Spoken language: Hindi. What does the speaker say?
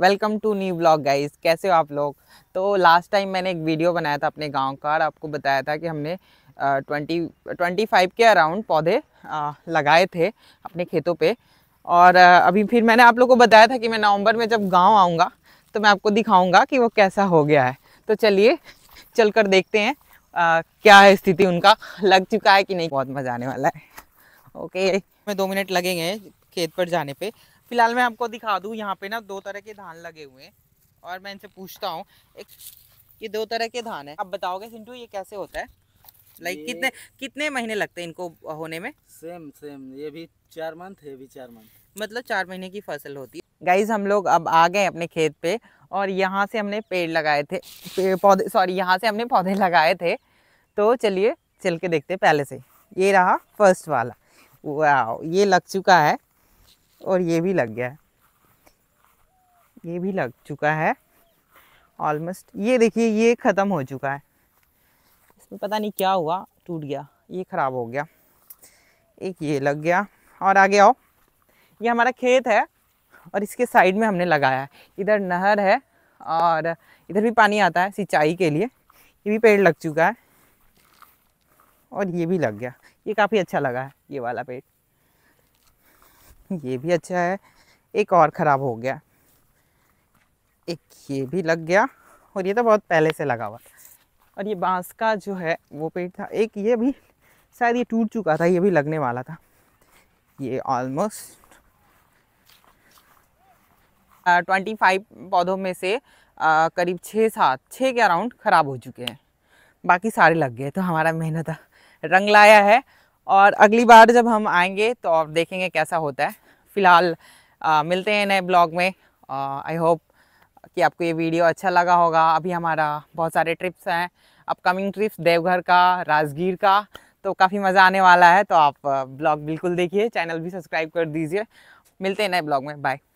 welcome to new blog guys कैसे हो आप लोग तो लास्ट टाइम मैंने एक वीडियो बनाया था अपने गांव का और आपको बताया था कि हमने ट्वेंटी ट्वेंटी फाइव के अराउंड पौधे आ, लगाए थे अपने खेतों पे और आ, अभी फिर मैंने आप लोग को बताया था कि मैं नवंबर में जब गांव आऊँगा तो मैं आपको दिखाऊँगा कि वो कैसा हो गया है तो चलिए चल कर देखते हैं आ, क्या है स्थिति उनका लग चुका है कि नहीं बहुत मज़ा आने वाला है ओके मैं दो मिनट लगेंगे खेत पर जाने पर फिलहाल मैं आपको दिखा दूँ यहाँ पे ना दो तरह के धान लगे हुए हैं और मैं इनसे पूछता हूँ एक ये दो तरह के धान है आप बताओगे सिंटू ये कैसे होता है लाइक कितने कितने महीने लगते हैं इनको होने में सेम सेम ये भी चार मंथ है भी चार मंथ मतलब चार महीने की फसल होती है गाइज हम लोग अब आ गए अपने खेत पे और यहाँ से हमने पेड़ लगाए थे पौधे सॉरी यहाँ से हमने पौधे लगाए थे तो चलिए चल के देखते पहले से ये रहा फर्स्ट वाला वाह ये लग चुका है और ये भी लग गया है ये भी लग चुका है ऑलमोस्ट ये देखिए ये ख़त्म हो चुका है इसमें पता नहीं क्या हुआ टूट गया ये ख़राब हो गया एक ये लग गया और आगे आओ ये हमारा खेत है और इसके साइड में हमने लगाया है इधर नहर है और इधर भी पानी आता है सिंचाई के लिए ये भी पेड़ लग चुका है और ये भी लग गया ये काफ़ी अच्छा लगा है ये वाला पेड़ ये भी अच्छा है एक और ख़राब हो गया एक ये भी लग गया और ये तो बहुत पहले से लगा हुआ और ये बांस का जो है वो पेड़ था एक ये भी शायद ये टूट चुका था ये भी लगने वाला था ये ऑलमोस्ट ट्वेंटी फाइव पौधों में से आ, करीब छः सात छः के अराउंड ख़राब हो चुके हैं बाकी सारे लग गए तो हमारा मेहनत रंग लाया है और अगली बार जब हम आएंगे तो आप देखेंगे कैसा होता है फ़िलहाल मिलते हैं नए ब्लॉग में आई होप कि आपको ये वीडियो अच्छा लगा होगा अभी हमारा बहुत सारे ट्रिप्स हैं अपकमिंग ट्रिप्स देवघर का राजगीर का तो काफ़ी मज़ा आने वाला है तो आप ब्लॉग बिल्कुल देखिए चैनल भी सब्सक्राइब कर दीजिए मिलते हैं नए ब्लॉग में बाय